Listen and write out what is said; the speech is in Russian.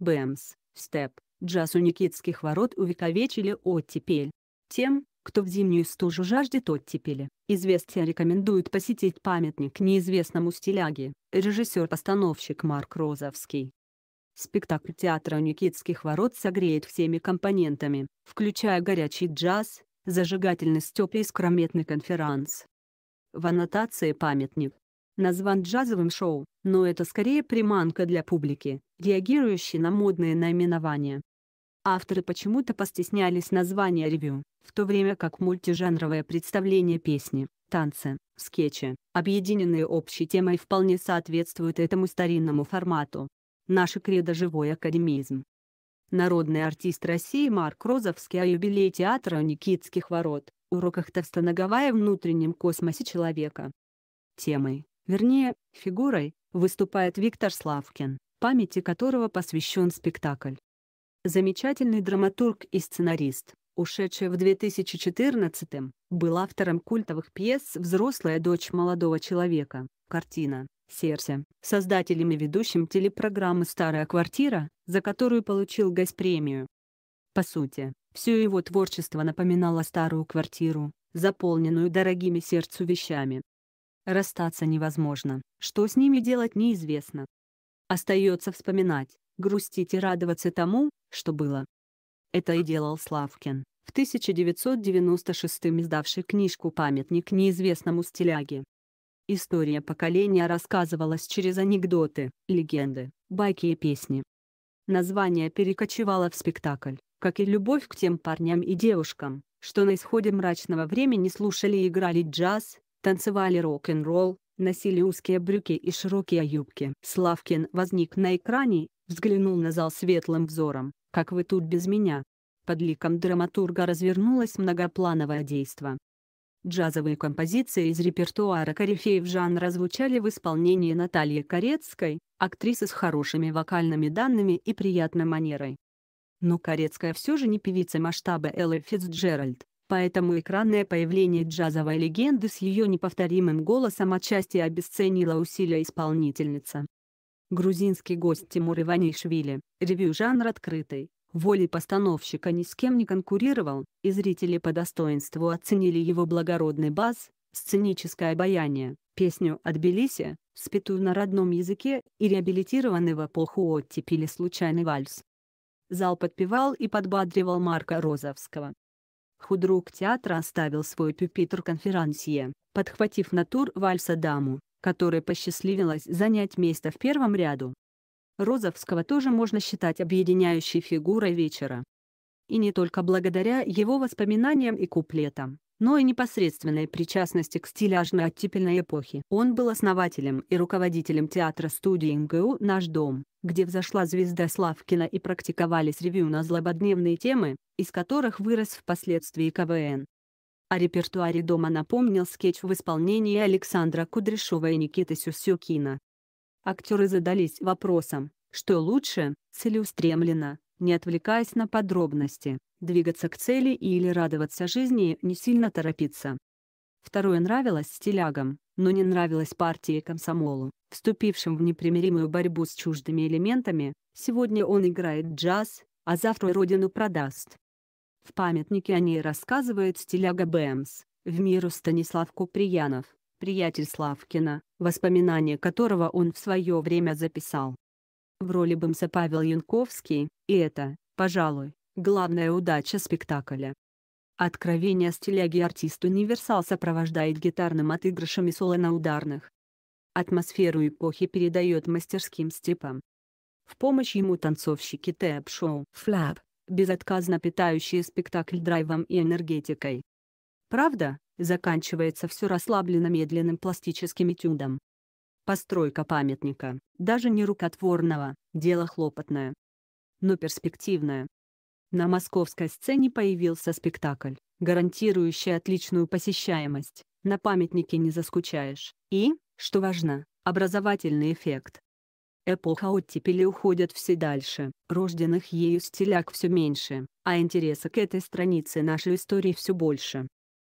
Бэмс, Степ, джаз у Никитских ворот увековечили оттепель. Тем, кто в зимнюю стужу жаждет оттепели, известия рекомендуют посетить памятник неизвестному стиляге, режиссер-постановщик Марк Розовский. Спектакль театра Никитских ворот согреет всеми компонентами, включая горячий джаз, зажигательный стёп и скрометный конферанс. В аннотации памятник назван джазовым шоу, но это скорее приманка для публики, реагирующей на модные наименования. Авторы почему-то постеснялись названия ревю, в то время как мультижанровое представление песни, танцы, скетчи, объединенные общей темой вполне соответствуют этому старинному формату. Наше кредо – живой академизм. Народный артист России Марк Розовский о юбилее театра Никитских ворот, уроках Товстоноговая внутреннем космосе человека. Темой, Вернее, фигурой выступает Виктор Славкин, памяти которого посвящен спектакль. Замечательный драматург и сценарист, ушедший в 2014-м, был автором культовых пьес «Взрослая дочь молодого человека», «Картина», «Сердце», создателем и ведущим телепрограммы «Старая квартира», за которую получил Госпремию. По сути, все его творчество напоминало старую квартиру, заполненную дорогими сердцу вещами, Расстаться невозможно, что с ними делать неизвестно. Остается вспоминать, грустить и радоваться тому, что было. Это и делал Славкин, в 1996 издавший книжку «Памятник неизвестному стиляге». История поколения рассказывалась через анекдоты, легенды, байки и песни. Название перекочевало в спектакль, как и любовь к тем парням и девушкам, что на исходе мрачного времени слушали и играли джаз, танцевали рок-н-ролл, носили узкие брюки и широкие юбки. Славкин возник на экране, взглянул на зал светлым взором, «Как вы тут без меня?» Под ликом драматурга развернулось многоплановое действо. Джазовые композиции из репертуара корифеев жанра звучали в исполнении Натальи Корецкой, актрисы с хорошими вокальными данными и приятной манерой. Но Корецкая все же не певица масштаба Эллы Фицджеральд поэтому экранное появление джазовой легенды с ее неповторимым голосом отчасти обесценило усилия исполнительницы. Грузинский гость Тимур Иванишвили, ревью жанр открытый, волей постановщика ни с кем не конкурировал, и зрители по достоинству оценили его благородный бас, сценическое обаяние, песню от Белиси, спитую на родном языке и реабилитированный в эпоху оттепели случайный вальс. Зал подпевал и подбадривал Марка Розовского, Худрук театра оставил свой пюпитр конферансье, подхватив на тур вальса даму, которой посчастливилось занять место в первом ряду. Розовского тоже можно считать объединяющей фигурой вечера. И не только благодаря его воспоминаниям и куплетам но и непосредственной причастности к стиляжно-оттепельной эпохе. Он был основателем и руководителем театра-студии МГУ «Наш дом», где взошла звезда Славкина и практиковались ревью на злободневные темы, из которых вырос впоследствии КВН. О репертуаре дома напомнил скетч в исполнении Александра Кудряшова и Никиты Сюсюкина. Актеры задались вопросом, что лучше, целеустремленно, не отвлекаясь на подробности, двигаться к цели или радоваться жизни, не сильно торопиться. Второе нравилось стилягам, но не нравилось партии комсомолу, вступившим в непримиримую борьбу с чуждыми элементами, сегодня он играет джаз, а завтра родину продаст. В памятнике о ней рассказывает стиляга Бэмс, в миру Станислав Куприянов, приятель Славкина, воспоминания которого он в свое время записал. В роли Бэмса Павел Янковский, и это, пожалуй, главная удача спектакля. Откровение стиляги артист «Универсал» сопровождает гитарным отыгрышем и соло на ударных. Атмосферу эпохи передает мастерским степам. В помощь ему танцовщики тэп-шоу «Флэп», безотказно питающие спектакль драйвом и энергетикой. Правда, заканчивается все расслабленно медленным пластическим этюдом. Постройка памятника, даже не рукотворного, дело хлопотное. Но перспективное. На московской сцене появился спектакль, гарантирующий отличную посещаемость, на памятнике не заскучаешь, и, что важно, образовательный эффект. Эпоха оттепели уходят все дальше, рожденных ею стиляк все меньше, а интереса к этой странице нашей истории все больше.